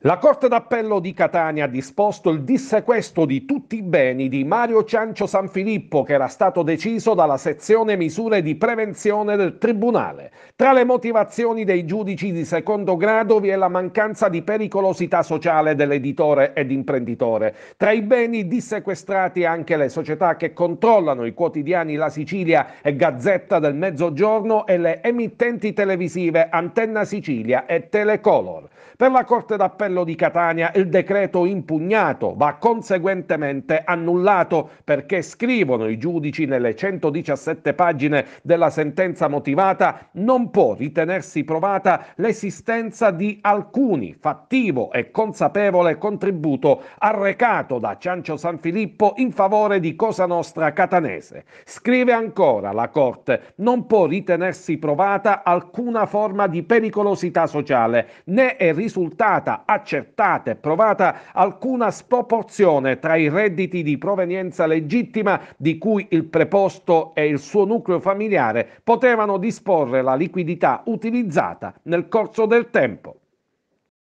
La Corte d'Appello di Catania ha disposto il dissequestro di tutti i beni di Mario Ciancio Sanfilippo che era stato deciso dalla sezione misure di prevenzione del Tribunale. Tra le motivazioni dei giudici di secondo grado vi è la mancanza di pericolosità sociale dell'editore ed imprenditore. Tra i beni dissequestrati anche le società che controllano i quotidiani La Sicilia e Gazzetta del Mezzogiorno e le emittenti televisive Antenna Sicilia e Telecolor. Per la Corte d'Appello Castello di Catania il decreto impugnato va conseguentemente annullato perché scrivono i giudici nelle 117 pagine della sentenza motivata non può ritenersi provata l'esistenza di alcuni fattivo e consapevole contributo arrecato da Ciancio San Filippo in favore di Cosa Nostra Catanese. Scrive ancora la Corte, non può ritenersi provata alcuna forma di pericolosità sociale né è risultata accertata e provata alcuna sproporzione tra i redditi di provenienza legittima di cui il preposto e il suo nucleo familiare potevano disporre la liquidità utilizzata nel corso del tempo.